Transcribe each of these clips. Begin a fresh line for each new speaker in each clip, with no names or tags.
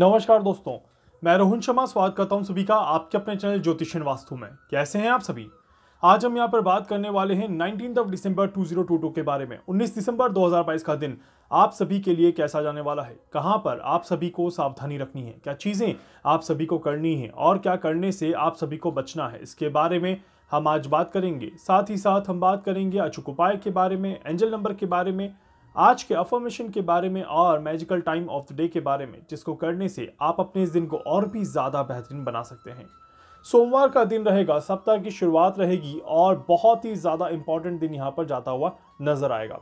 नमस्कार दोस्तों मैं रोहन शर्मा स्वागत करता हूं सभी का आपके अपने चैनल ज्योतिष वास्तु में कैसे हैं आप सभी आज हम यहां पर बात करने वाले हैं नाइनटीन ऑफ दिसंबर 2022 के बारे में 19 दिसंबर 2022 का दिन आप सभी के लिए कैसा जाने वाला है कहां पर आप सभी को सावधानी रखनी है क्या चीज़ें आप सभी को करनी है और क्या करने से आप सभी को बचना है इसके बारे में हम आज बात करेंगे साथ ही साथ हम बात करेंगे अचूक उपाय के बारे में एंजल नंबर के बारे में आज के अफॉर्मेशन के बारे में और magical time of the day के बारे में जिसको करने से आप अपने इस दिन को और भी ज़्यादा बेहतरीन बना सकते हैं सोमवार का दिन रहेगा सप्ताह की शुरुआत रहेगी और बहुत ही ज़्यादा इंपॉर्टेंट दिन यहाँ पर जाता हुआ नजर आएगा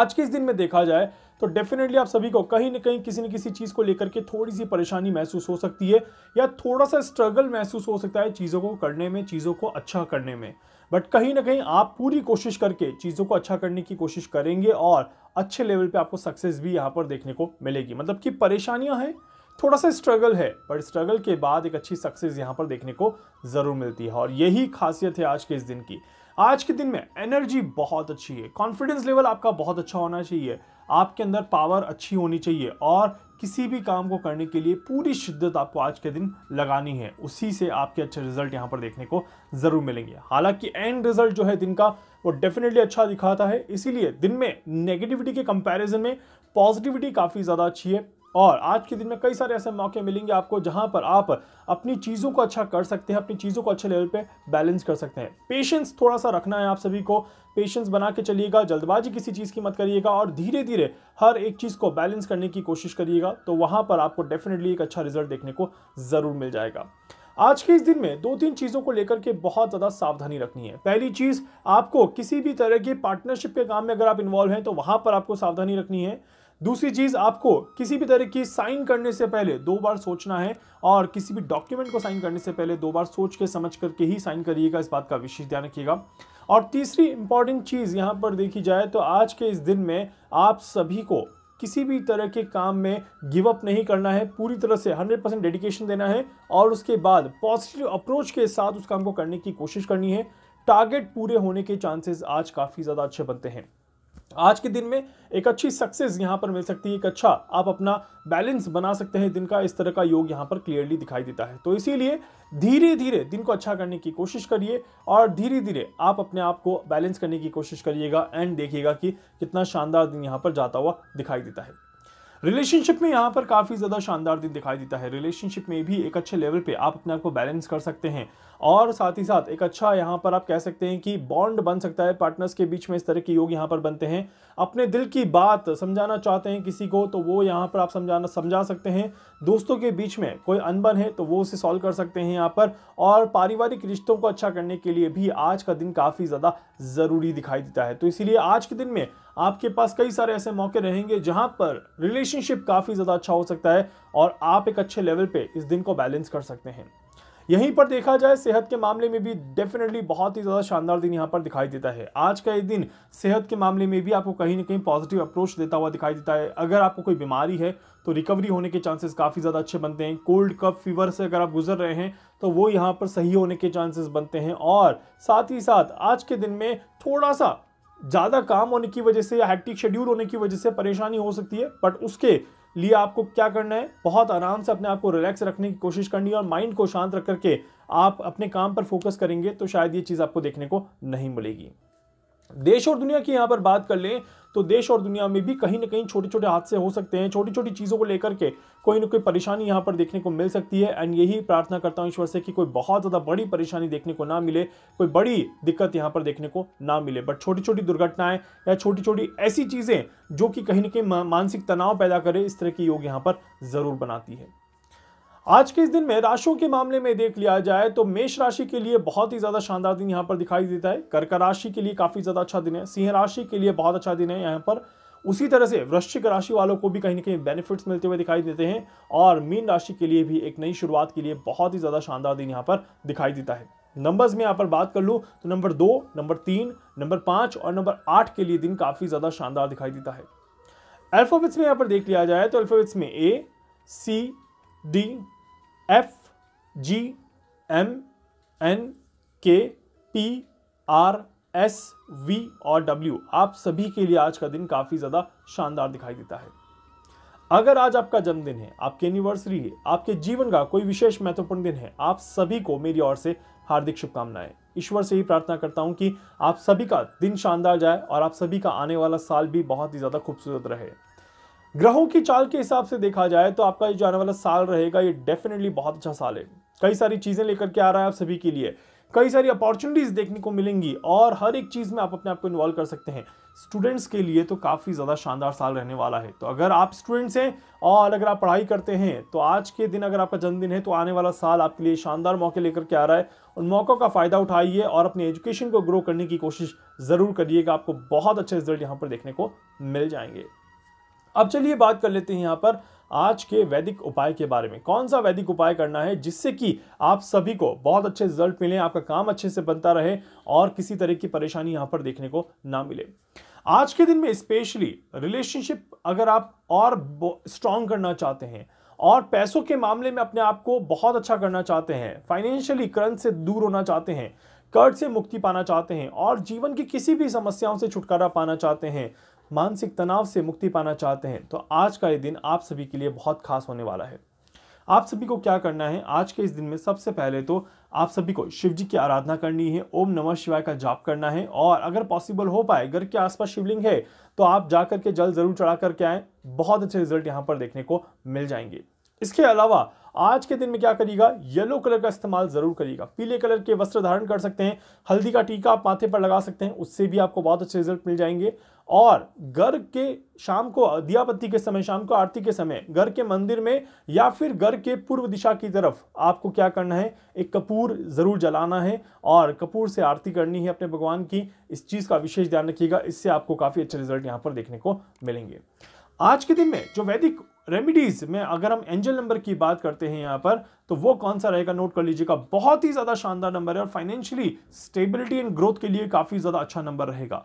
आज के इस दिन में देखा जाए तो डेफिनेटली आप सभी को कहीं ना कहीं किसी न किसी चीज़ को लेकर के थोड़ी सी परेशानी महसूस हो सकती है या थोड़ा सा स्ट्रगल महसूस हो सकता है चीज़ों को करने में चीज़ों को अच्छा करने में बट कहीं ना कहीं आप पूरी कोशिश करके चीज़ों को अच्छा करने की कोशिश करेंगे और अच्छे लेवल पे आपको सक्सेस भी यहाँ पर देखने को मिलेगी मतलब कि परेशानियाँ हैं थोड़ा सा स्ट्रगल है बट स्ट्रगल के बाद एक अच्छी सक्सेस यहाँ पर देखने को ज़रूर मिलती है और यही खासियत है आज के इस दिन की आज के दिन में एनर्जी बहुत अच्छी है कॉन्फिडेंस लेवल आपका बहुत अच्छा होना चाहिए आपके अंदर पावर अच्छी होनी चाहिए और किसी भी काम को करने के लिए पूरी शिद्दत आपको आज के दिन लगानी है उसी से आपके अच्छे रिजल्ट यहाँ पर देखने को ज़रूर मिलेंगे हालांकि एंड रिजल्ट जो है दिन का वो डेफिनेटली अच्छा दिखाता है इसीलिए दिन में नेगेटिविटी के कंपैरिजन में पॉजिटिविटी काफ़ी ज़्यादा अच्छी है और आज के दिन में कई सारे ऐसे मौके मिलेंगे आपको जहां पर आप अपनी चीज़ों को अच्छा कर सकते हैं अपनी चीज़ों को अच्छे लेवल पे बैलेंस कर सकते हैं पेशेंस थोड़ा सा रखना है आप सभी को पेशेंस बना के चलिएगा जल्दबाजी किसी चीज़ की मत करिएगा और धीरे धीरे हर एक चीज़ को बैलेंस करने की कोशिश करिएगा तो वहाँ पर आपको डेफिनेटली एक अच्छा रिजल्ट देखने को ज़रूर मिल जाएगा आज के इस दिन में दो तीन चीज़ों को लेकर के बहुत ज़्यादा सावधानी रखनी है पहली चीज़ आपको किसी भी तरह के पार्टनरशिप के काम में अगर आप इन्वॉल्व हैं तो वहाँ पर आपको सावधानी रखनी है दूसरी चीज़ आपको किसी भी तरह की साइन करने से पहले दो बार सोचना है और किसी भी डॉक्यूमेंट को साइन करने से पहले दो बार सोच के समझ करके ही साइन करिएगा इस बात का विशेष ध्यान रखिएगा और तीसरी इंपॉर्टेंट चीज़ यहाँ पर देखी जाए तो आज के इस दिन में आप सभी को किसी भी तरह के काम में गिव अप नहीं करना है पूरी तरह से 100 परसेंट डेडिकेशन देना है और उसके बाद पॉजिटिव अप्रोच के साथ उस काम को करने की कोशिश करनी है टारगेट पूरे होने के चांसेस आज काफ़ी ज़्यादा अच्छे बनते हैं आज के दिन में एक अच्छी सक्सेस यहाँ पर मिल सकती है एक अच्छा आप अपना बैलेंस बना सकते हैं दिन का इस तरह का योग यहाँ पर क्लियरली दिखाई देता है तो इसीलिए धीरे धीरे दिन को अच्छा करने की कोशिश करिए और धीरे धीरे आप अपने आप को बैलेंस करने की कोशिश करिएगा एंड देखिएगा कि कितना शानदार दिन यहाँ पर जाता हुआ दिखाई देता है रिलेशनशिप में यहाँ पर काफ़ी ज़्यादा शानदार दिन दिखाई देता है रिलेशनशिप में भी एक अच्छे लेवल पे आप अपने आप को बैलेंस कर सकते हैं और साथ ही साथ एक अच्छा यहाँ पर आप कह सकते हैं कि बॉन्ड बन सकता है पार्टनर्स के बीच में इस तरह के योग यहाँ पर बनते हैं अपने दिल की बात समझाना चाहते हैं किसी को तो वो यहाँ पर आप समझाना समझा सकते हैं दोस्तों के बीच में कोई अनबन है तो वो उसे सॉल्व कर सकते हैं यहाँ पर और पारिवारिक रिश्तों को अच्छा करने के लिए भी आज का दिन काफ़ी ज़्यादा ज़रूरी दिखाई देता है तो इसीलिए आज के दिन में आपके पास कई सारे ऐसे मौके रहेंगे जहां पर रिलेशनशिप काफ़ी ज़्यादा अच्छा हो सकता है और आप एक अच्छे लेवल पे इस दिन को बैलेंस कर सकते हैं यहीं पर देखा जाए सेहत के मामले में भी डेफिनेटली बहुत ही ज़्यादा शानदार दिन यहाँ पर दिखाई देता है आज का ये दिन सेहत के मामले में भी आपको कहीं ना कहीं पॉजिटिव अप्रोच देता हुआ दिखाई देता है अगर आपको कोई बीमारी है तो रिकवरी होने के चांसेस काफ़ी ज़्यादा अच्छे बनते हैं कोल्ड कप फीवर से अगर आप गुजर रहे हैं तो वो यहाँ पर सही होने के चांसेस बनते हैं और साथ ही साथ आज के दिन में थोड़ा सा ज़्यादा काम होने की वजह से या हैक्टिक शेड्यूल होने की वजह से परेशानी हो सकती है बट उसके लिए आपको क्या करना है बहुत आराम से अपने आप को रिलैक्स रखने की कोशिश करनी है और माइंड को शांत रख करके आप अपने काम पर फोकस करेंगे तो शायद ये चीज़ आपको देखने को नहीं मिलेगी देश और दुनिया की यहाँ पर बात कर लें तो देश और दुनिया में भी कहीं ना कहीं छोटे छोटे हादसे हो सकते हैं छोटी छोटी चीज़ों को लेकर के कोई ना कोई परेशानी यहाँ पर देखने को मिल सकती है एंड यही प्रार्थना करता हूँ ईश्वर से कि कोई बहुत ज़्यादा बड़ी परेशानी देखने को ना मिले कोई बड़ी दिक्कत यहाँ पर देखने को ना मिले बट छोटी छोटी दुर्घटनाएं या छोटी छोटी ऐसी चीज़ें जो कि कहीं ना कहीं मानसिक तनाव पैदा करे इस तरह की योग यहाँ पर ज़रूर बनाती है आज के इस दिन में राशियों के मामले में देख लिया जाए तो मेष राशि के लिए बहुत ही ज्यादा शानदार दिन यहाँ पर दिखाई देता है कर्क राशि के लिए काफी ज्यादा अच्छा दिन है सिंह राशि के लिए बहुत अच्छा दिन है यहाँ पर उसी तरह से वृश्चिक राशि वालों को भी कहीं ना कहीं बेनिफिट्स मिलते हुए दिखाई देते हैं और मीन राशि के लिए भी एक नई शुरुआत के लिए बहुत ही ज्यादा शानदार दिन यहाँ पर दिखाई देता है नंबर्स में यहाँ पर बात कर लूँ तो नंबर दो नंबर तीन नंबर पाँच और नंबर आठ के लिए दिन काफ़ी ज़्यादा शानदार दिखाई देता है अल्फ़ाबेट्स में यहाँ पर देख लिया जाए तो अल्फ़ाबेट्स में A C D F G M N K P R S V और डब्ल्यू आप सभी के लिए आज का दिन काफ़ी ज़्यादा शानदार दिखाई देता है अगर आज आपका जन्मदिन है आपकी एनिवर्सरी है आपके जीवन का कोई विशेष महत्वपूर्ण दिन है आप सभी को मेरी ओर से हार्दिक शुभकामनाएं ईश्वर से ही प्रार्थना करता हूं कि आप सभी का दिन शानदार जाए और आप सभी का आने वाला साल भी बहुत ही ज़्यादा खूबसूरत रहे ग्रहों की चाल के हिसाब से देखा जाए तो आपका ये जो आने वाला साल रहेगा ये डेफिनेटली बहुत अच्छा साल है कई सारी चीज़ें लेकर के आ रहा है आप सभी के लिए कई सारी अपॉर्चुनिटीज़ देखने को मिलेंगी और हर एक चीज़ में आप अपने आप को इन्वॉल्व कर सकते हैं स्टूडेंट्स के लिए तो काफ़ी ज़्यादा शानदार साल रहने वाला है तो अगर आप स्टूडेंट्स हैं और अगर आप पढ़ाई करते हैं तो आज के दिन अगर आपका जन्मदिन है तो आने वाला साल आपके लिए शानदार मौके लेकर के आ रहा है उन मौक़ों का फ़ायदा उठाइए और अपने एजुकेशन को ग्रो करने की कोशिश ज़रूर करिएगा आपको बहुत अच्छे रिजल्ट यहाँ पर देखने को मिल जाएंगे अब चलिए बात कर लेते हैं यहाँ पर आज के वैदिक उपाय के बारे में कौन सा वैदिक उपाय करना है जिससे कि आप सभी को बहुत अच्छे रिजल्ट मिले आपका काम अच्छे से बनता रहे और किसी तरह की परेशानी यहाँ पर देखने को ना मिले आज के दिन में स्पेशली रिलेशनशिप अगर आप और स्ट्रांग करना चाहते हैं और पैसों के मामले में अपने आप को बहुत अच्छा करना चाहते हैं फाइनेंशियली करंट से दूर होना चाहते हैं कर्ज से मुक्ति पाना चाहते हैं और जीवन की किसी भी समस्याओं से छुटकारा पाना चाहते हैं मानसिक तनाव से मुक्ति पाना चाहते हैं तो आज का ये दिन आप सभी के लिए बहुत खास होने वाला है आप सभी को क्या करना है आज के इस दिन में सबसे पहले तो आप सभी को शिव जी की आराधना करनी है ओम नमः शिवाय का जाप करना है और अगर पॉसिबल हो पाए घर के आसपास शिवलिंग है तो आप जा के जल जरूर चढ़ा करके आए बहुत अच्छे रिजल्ट यहाँ पर देखने को मिल जाएंगे इसके अलावा आज के दिन में क्या करिएगा येलो कलर का इस्तेमाल ज़रूर करिएगा पीले कलर के वस्त्र धारण कर सकते हैं हल्दी का टीका आप माथे पर लगा सकते हैं उससे भी आपको बहुत अच्छे रिजल्ट मिल जाएंगे और घर के शाम को दियापत्ति के समय शाम को आरती के समय घर के मंदिर में या फिर घर के पूर्व दिशा की तरफ आपको क्या करना है एक कपूर ज़रूर जलाना है और कपूर से आरती करनी है अपने भगवान की इस चीज़ का विशेष ध्यान रखिएगा इससे आपको काफ़ी अच्छे रिजल्ट यहाँ पर देखने को मिलेंगे आज के दिन में जो वैदिक रेमिडीज में अगर हम एंजल नंबर की बात करते हैं यहाँ पर तो वो कौन सा रहेगा नोट कर लीजिएगा बहुत ही ज़्यादा शानदार नंबर है और फाइनेंशियली स्टेबिलिटी एंड ग्रोथ के लिए काफ़ी ज़्यादा अच्छा नंबर रहेगा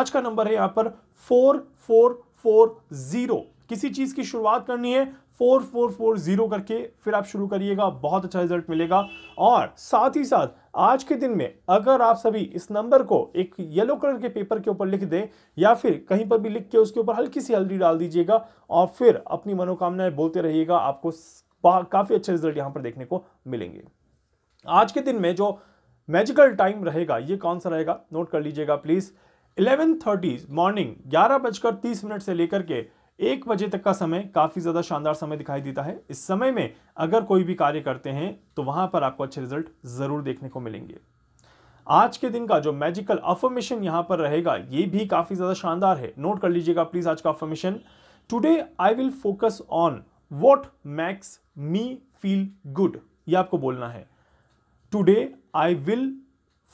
आज का नंबर है यहाँ पर फोर फोर फोर ज़ीरो किसी चीज़ की शुरुआत करनी है फोर फोर फोर ज़ीरो करके फिर आप शुरू करिएगा बहुत अच्छा रिजल्ट मिलेगा और साथ ही साथ आज के दिन में अगर आप सभी इस नंबर को एक येलो कलर के पेपर के ऊपर लिख दें या फिर कहीं पर भी लिख के उसके ऊपर हल्की सी हल्दी डाल दीजिएगा और फिर अपनी मनोकामनाएं बोलते रहिएगा आपको काफ़ी अच्छे रिजल्ट यहां पर देखने को मिलेंगे आज के दिन में जो मैजिकल टाइम रहेगा ये कौन सा रहेगा नोट कर लीजिएगा प्लीज़ इलेवन थर्टी मॉर्निंग ग्यारह बजकर तीस मिनट से लेकर के एक बजे तक का समय काफ़ी ज़्यादा शानदार समय दिखाई देता है इस समय में अगर कोई भी कार्य करते हैं तो वहां पर आपको अच्छे रिजल्ट ज़रूर देखने को मिलेंगे आज के दिन का जो मैजिकल अफर्मेशन यहां पर रहेगा ये भी काफ़ी ज़्यादा शानदार है नोट कर लीजिएगा प्लीज़ आज का affirmation today I will focus on what makes me feel good ये आपको बोलना है today I will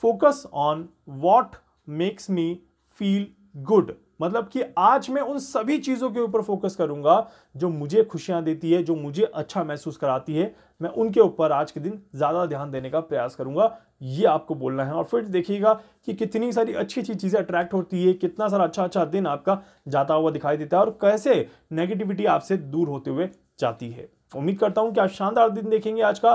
focus on what makes me feel good मतलब कि आज मैं उन सभी चीज़ों के ऊपर फोकस करूंगा जो मुझे खुशियां देती है जो मुझे अच्छा महसूस कराती है मैं उनके ऊपर आज के दिन ज़्यादा ध्यान देने का प्रयास करूंगा ये आपको बोलना है और फिर देखिएगा कि कितनी सारी अच्छी अच्छी चीज़ें अट्रैक्ट होती है कितना सारा अच्छा अच्छा दिन आपका जाता हुआ दिखाई देता है और कैसे नेगेटिविटी आपसे दूर होते हुए जाती है उम्मीद करता हूं कि आप शानदार दिन देखेंगे आज का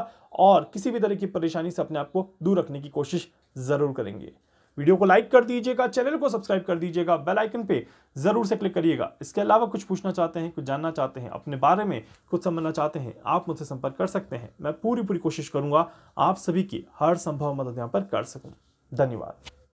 और किसी भी तरह की परेशानी से अपने आप को दूर रखने की कोशिश ज़रूर करेंगे वीडियो को लाइक कर दीजिएगा चैनल को सब्सक्राइब कर दीजिएगा बेल आइकन पे ज़रूर से क्लिक करिएगा इसके अलावा कुछ पूछना चाहते हैं कुछ जानना चाहते हैं अपने बारे में कुछ समझना चाहते हैं आप मुझसे संपर्क कर सकते हैं मैं पूरी पूरी कोशिश करूंगा आप सभी की हर संभव मदद यहाँ पर कर सकूँ धन्यवाद